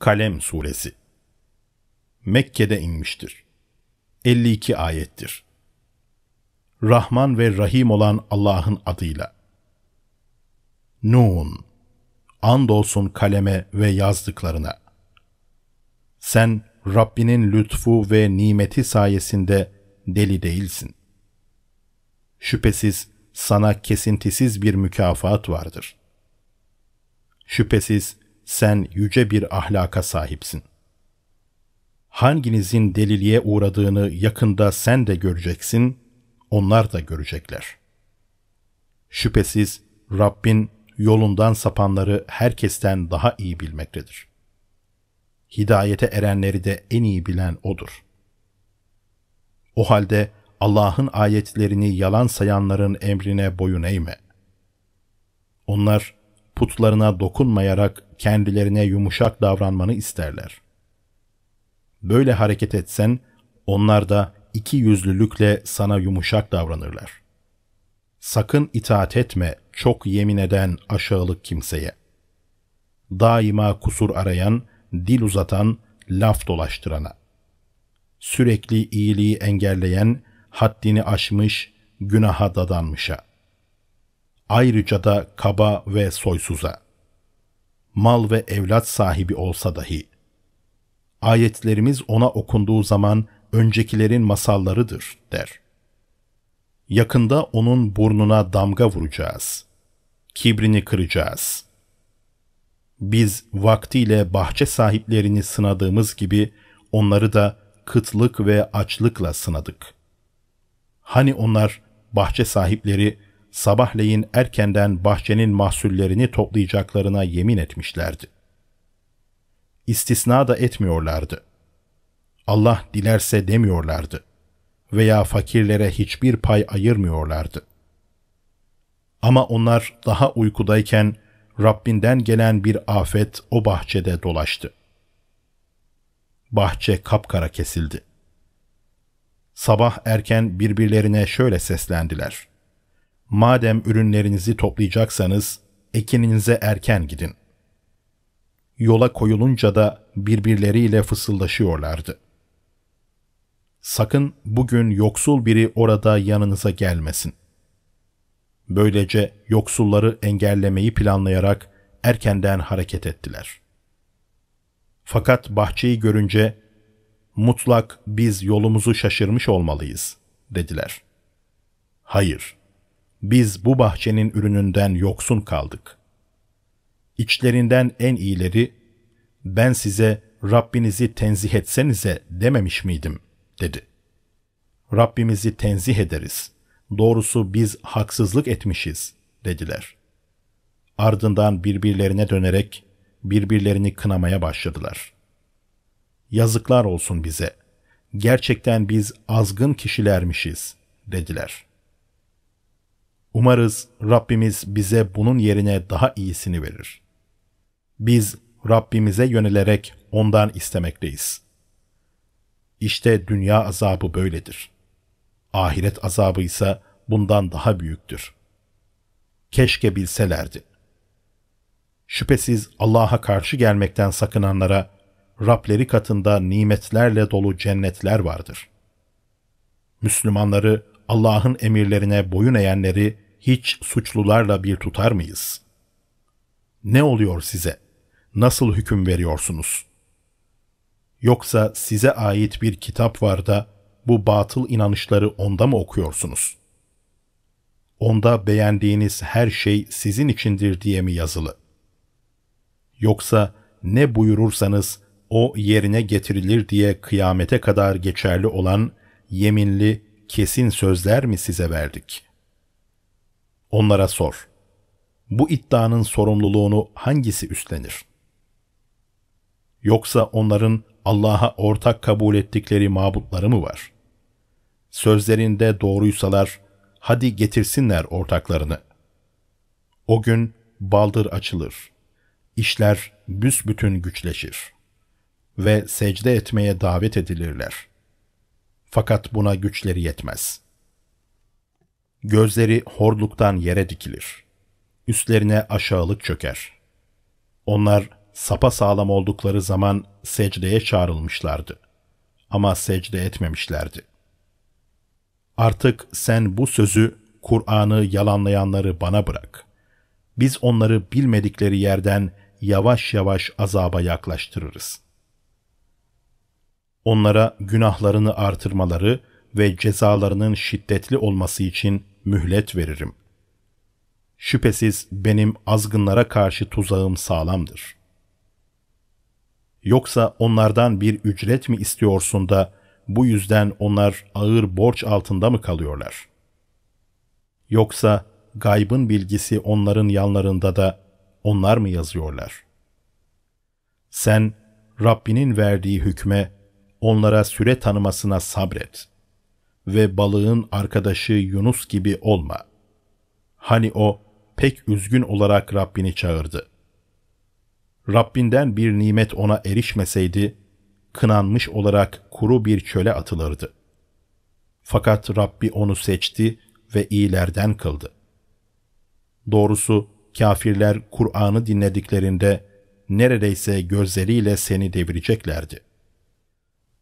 Kalem Suresi Mekke'de inmiştir. 52 ayettir. Rahman ve Rahim olan Allah'ın adıyla. Nun Andolsun kaleme ve yazdıklarına. Sen Rabbinin lütfu ve nimeti sayesinde deli değilsin. Şüphesiz sana kesintisiz bir mükafat vardır. Şüphesiz sen yüce bir ahlaka sahipsin. Hanginizin deliliğe uğradığını yakında sen de göreceksin, onlar da görecekler. Şüphesiz Rabbin yolundan sapanları herkesten daha iyi bilmektedir. Hidayete erenleri de en iyi bilen O'dur. O halde Allah'ın ayetlerini yalan sayanların emrine boyun eğme. Onlar, putlarına dokunmayarak kendilerine yumuşak davranmanı isterler. Böyle hareket etsen onlar da iki yüzlülükle sana yumuşak davranırlar. Sakın itaat etme çok yemin eden aşağılık kimseye. Daima kusur arayan, dil uzatan, laf dolaştırana. Sürekli iyiliği engelleyen, haddini aşmış, günaha dadanmışa.'' ayrıca da kaba ve soysuza. Mal ve evlat sahibi olsa dahi. Ayetlerimiz ona okunduğu zaman öncekilerin masallarıdır der. Yakında onun burnuna damga vuracağız. Kibrini kıracağız. Biz vaktiyle bahçe sahiplerini sınadığımız gibi onları da kıtlık ve açlıkla sınadık. Hani onlar bahçe sahipleri sabahleyin erkenden bahçenin mahsullerini toplayacaklarına yemin etmişlerdi. İstisna da etmiyorlardı. Allah dilerse demiyorlardı veya fakirlere hiçbir pay ayırmıyorlardı. Ama onlar daha uykudayken Rabbinden gelen bir afet o bahçede dolaştı. Bahçe kapkara kesildi. Sabah erken birbirlerine şöyle seslendiler. Madem ürünlerinizi toplayacaksanız ekininize erken gidin. Yola koyulunca da birbirleriyle fısıldaşıyorlardı. Sakın bugün yoksul biri orada yanınıza gelmesin. Böylece yoksulları engellemeyi planlayarak erkenden hareket ettiler. Fakat bahçeyi görünce mutlak biz yolumuzu şaşırmış olmalıyız dediler. Hayır, biz bu bahçenin ürününden yoksun kaldık. İçlerinden en iyileri, ben size Rabbinizi tenzih etsenize dememiş miydim, dedi. Rabbimizi tenzih ederiz. Doğrusu biz haksızlık etmişiz, dediler. Ardından birbirlerine dönerek birbirlerini kınamaya başladılar. Yazıklar olsun bize. Gerçekten biz azgın kişilermişiz, dediler.'' Umarız Rabbimiz bize bunun yerine daha iyisini verir. Biz Rabbimize yönelerek ondan istemekteyiz. İşte dünya azabı böyledir. Ahiret azabı ise bundan daha büyüktür. Keşke bilselerdi. Şüphesiz Allah'a karşı gelmekten sakınanlara Rableri katında nimetlerle dolu cennetler vardır. Müslümanları Allah'ın emirlerine boyun eğenleri hiç suçlularla bir tutar mıyız? Ne oluyor size? Nasıl hüküm veriyorsunuz? Yoksa size ait bir kitap var da bu batıl inanışları onda mı okuyorsunuz? Onda beğendiğiniz her şey sizin içindir diye mi yazılı? Yoksa ne buyurursanız o yerine getirilir diye kıyamete kadar geçerli olan yeminli kesin sözler mi size verdik?'' Onlara sor. Bu iddianın sorumluluğunu hangisi üstlenir? Yoksa onların Allah'a ortak kabul ettikleri mabutları mı var? Sözlerinde doğruysalar, hadi getirsinler ortaklarını. O gün baldır açılır, işler büsbütün güçleşir ve secde etmeye davet edilirler. Fakat buna güçleri yetmez.'' Gözleri horluktan yere dikilir. Üstlerine aşağılık çöker. Onlar sapa sağlam oldukları zaman secdeye çağrılmışlardı. Ama secde etmemişlerdi. Artık sen bu sözü, Kur'an'ı yalanlayanları bana bırak. Biz onları bilmedikleri yerden yavaş yavaş azaba yaklaştırırız. Onlara günahlarını artırmaları ve cezalarının şiddetli olması için mühlet veririm. Şüphesiz benim azgınlara karşı tuzağım sağlamdır. Yoksa onlardan bir ücret mi istiyorsun da bu yüzden onlar ağır borç altında mı kalıyorlar? Yoksa gaybın bilgisi onların yanlarında da onlar mı yazıyorlar? Sen Rabbinin verdiği hükme, onlara süre tanımasına sabret ve balığın arkadaşı Yunus gibi olma. Hani o pek üzgün olarak Rabbini çağırdı. Rabbinden bir nimet ona erişmeseydi, kınanmış olarak kuru bir çöle atılırdı. Fakat Rabbi onu seçti ve iyilerden kıldı. Doğrusu kafirler Kur'an'ı dinlediklerinde neredeyse gözleriyle seni devireceklerdi.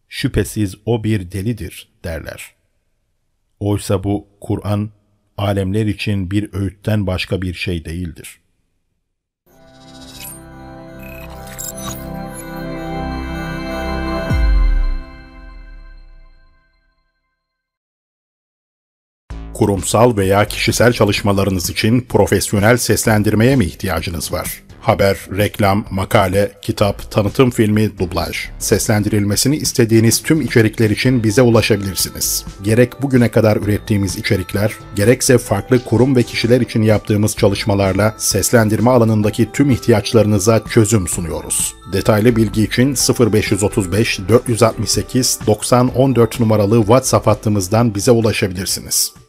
Şüphesiz o bir delidir derler.'' Oysa bu Kur'an alemler için bir öğütten başka bir şey değildir. Kurumsal veya kişisel çalışmalarınız için profesyonel seslendirmeye mi ihtiyacınız var? haber, reklam, makale, kitap, tanıtım filmi, dublaj. Seslendirilmesini istediğiniz tüm içerikler için bize ulaşabilirsiniz. Gerek bugüne kadar ürettiğimiz içerikler, gerekse farklı kurum ve kişiler için yaptığımız çalışmalarla seslendirme alanındaki tüm ihtiyaçlarınıza çözüm sunuyoruz. Detaylı bilgi için 0535 468 9014 numaralı WhatsApp hattımızdan bize ulaşabilirsiniz.